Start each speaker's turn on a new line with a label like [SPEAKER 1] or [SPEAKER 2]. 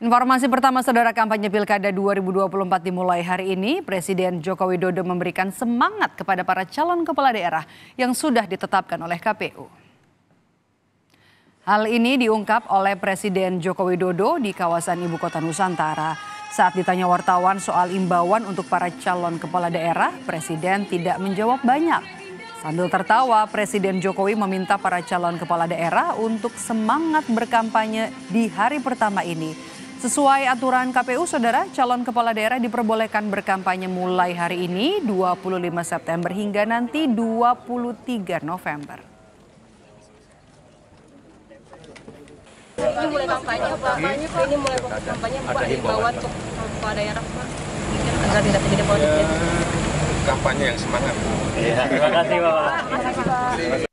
[SPEAKER 1] Informasi pertama saudara kampanye Pilkada 2024 dimulai hari ini. Presiden Joko Widodo memberikan semangat kepada para calon kepala daerah yang sudah ditetapkan oleh KPU. Hal ini diungkap oleh Presiden Joko Widodo di kawasan Ibu Kota Nusantara. Saat ditanya wartawan soal imbauan untuk para calon kepala daerah, Presiden tidak menjawab banyak. Sambil tertawa, Presiden Jokowi meminta para calon kepala daerah untuk semangat berkampanye di hari pertama ini Sesuai aturan KPU, Saudara, calon kepala daerah diperbolehkan berkampanye mulai hari ini 25 September hingga nanti 23 November.
[SPEAKER 2] Ini mulai kampanye, kampanye Pak. Ini mulai kampanye Pak. Himbauan untuk kepala daerah Pak. Agar tidak terjadi politik. Kampanye yang semangat. Iya, terima kasih Pak. Terima kasih Pak.